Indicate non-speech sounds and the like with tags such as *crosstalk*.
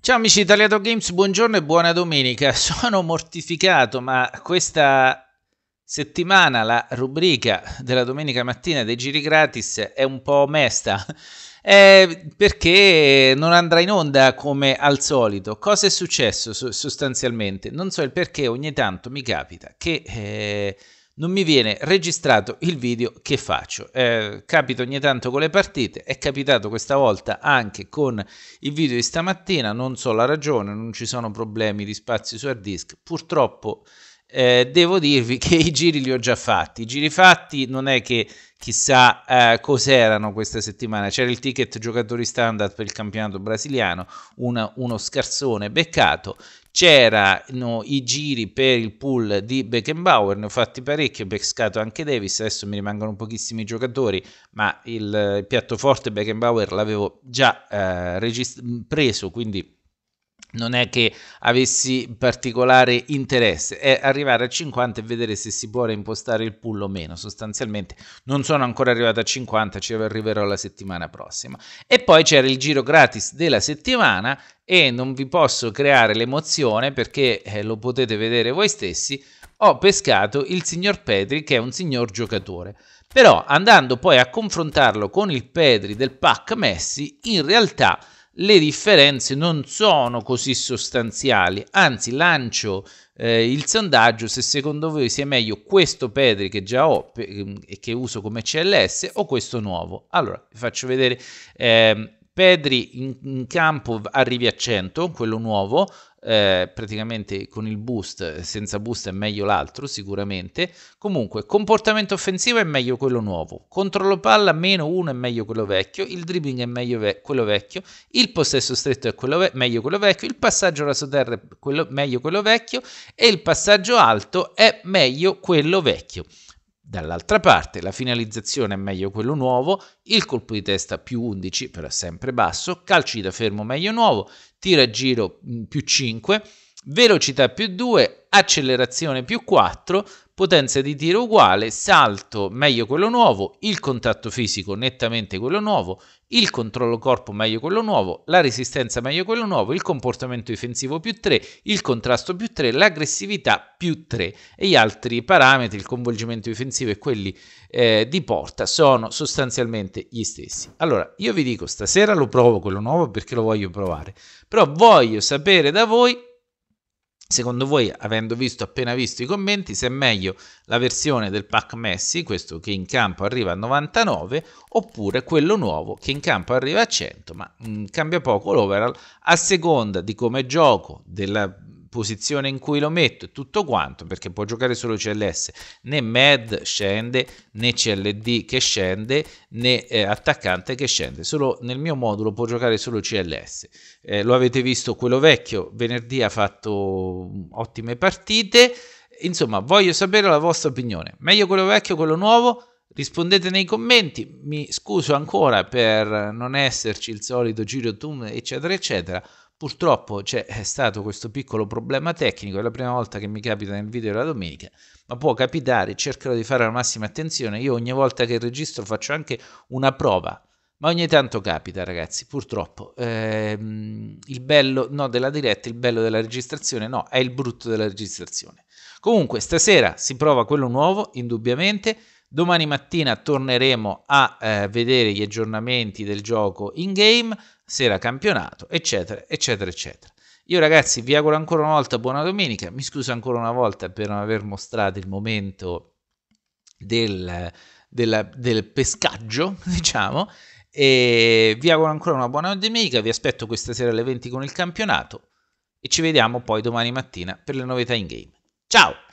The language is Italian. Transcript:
Ciao amici di Italiato Games, buongiorno e buona domenica. *laughs* Sono mortificato, ma questa settimana la rubrica della domenica mattina dei giri gratis è un po' mesta. *laughs* Eh, perché non andrà in onda come al solito. Cosa è successo sostanzialmente? Non so il perché, ogni tanto mi capita che eh, non mi viene registrato il video che faccio. Eh, capita ogni tanto con le partite, è capitato questa volta anche con il video di stamattina, non so la ragione, non ci sono problemi di spazi su hard disk, purtroppo eh, devo dirvi che i giri li ho già fatti. I giri fatti non è che chissà eh, cos'erano questa settimana. C'era il ticket giocatori standard per il campionato brasiliano, una, uno scarsone beccato. C'erano i giri per il pool di Beckenbauer, ne ho fatti parecchi, ho beccato anche Davis, adesso mi rimangono pochissimi giocatori, ma il, il forte Beckenbauer l'avevo già eh, regist- preso, quindi non è che avessi particolare interesse, è arrivare a 50 e vedere se si può reimpostare il pull o meno, sostanzialmente non sono ancora arrivato a 50, ci arriverò la settimana prossima. E poi c'era il giro gratis della settimana e non vi posso creare l'emozione perché eh, lo potete vedere voi stessi, ho pescato il signor Petri che è un signor giocatore. Però andando poi a confrontarlo con il Petri del pack Messi, in realtà le differenze non sono così sostanziali, anzi lancio eh, il sondaggio se secondo voi sia meglio questo Pedri che già ho mm, e che uso come CLS o questo nuovo. Allora, vi faccio vedere eh, Pedri in, in campo arrivi a 100, quello nuovo, eh, praticamente con il boost, senza boost è meglio l'altro sicuramente. Comunque, comportamento offensivo è meglio quello nuovo, controllo palla meno 1 è meglio quello vecchio, il dribbling è meglio ve- quello vecchio, il possesso stretto è quello ve- meglio quello vecchio, il passaggio raso terra è quello- meglio quello vecchio e il passaggio alto è meglio quello vecchio. Dall'altra parte la finalizzazione è meglio quello nuovo, il colpo di testa più 11 però sempre basso, calci da fermo meglio nuovo, tira a giro mm, più 5, velocità più 2, accelerazione più 4, potenza di tiro uguale, salto meglio quello nuovo, il contatto fisico nettamente quello nuovo, il controllo corpo meglio quello nuovo, la resistenza meglio quello nuovo, il comportamento difensivo più 3, il contrasto più 3, l'aggressività più 3 e gli altri parametri, il coinvolgimento difensivo e quelli eh, di porta sono sostanzialmente gli stessi. Allora, io vi dico, stasera lo provo quello nuovo perché lo voglio provare, però voglio sapere da voi Secondo voi, avendo visto appena visto i commenti, se è meglio la versione del pack Messi, questo che in campo arriva a 99, oppure quello nuovo che in campo arriva a 100, ma mh, mm, cambia poco l'overall a seconda di come gioco, della posizione in cui lo metto e tutto quanto, perché può giocare solo CLS, né Med scende, né CLD che scende, né eh, attaccante che scende, solo nel mio modulo può giocare solo CLS. Eh, lo avete visto quello vecchio, venerdì ha fatto mm, ottime partite, insomma voglio sapere la vostra opinione, meglio quello vecchio o quello nuovo? rispondete nei commenti. Mi scuso ancora per non esserci il solito giro tum, eccetera, eccetera. Purtroppo c'è cioè, stato questo piccolo problema tecnico, è la prima volta che mi capita nel video della domenica, ma può capitare, cercherò di fare la massima attenzione, io ogni volta che registro faccio anche una prova, ma ogni tanto capita ragazzi, purtroppo. Ehm, il bello, no, della diretta, il bello della registrazione, no, è il brutto della registrazione. Comunque, stasera si prova quello nuovo, indubbiamente, Domani mattina torneremo a eh, vedere gli aggiornamenti del gioco in game, sera campionato, eccetera, eccetera, eccetera. Io ragazzi vi auguro ancora una volta buona domenica, mi scuso ancora una volta per non aver mostrato il momento del, della, del pescaggio, *laughs* diciamo, e vi auguro ancora una buona domenica, vi aspetto questa sera alle 20 con il campionato e ci vediamo poi domani mattina per le novità in game. Ciao!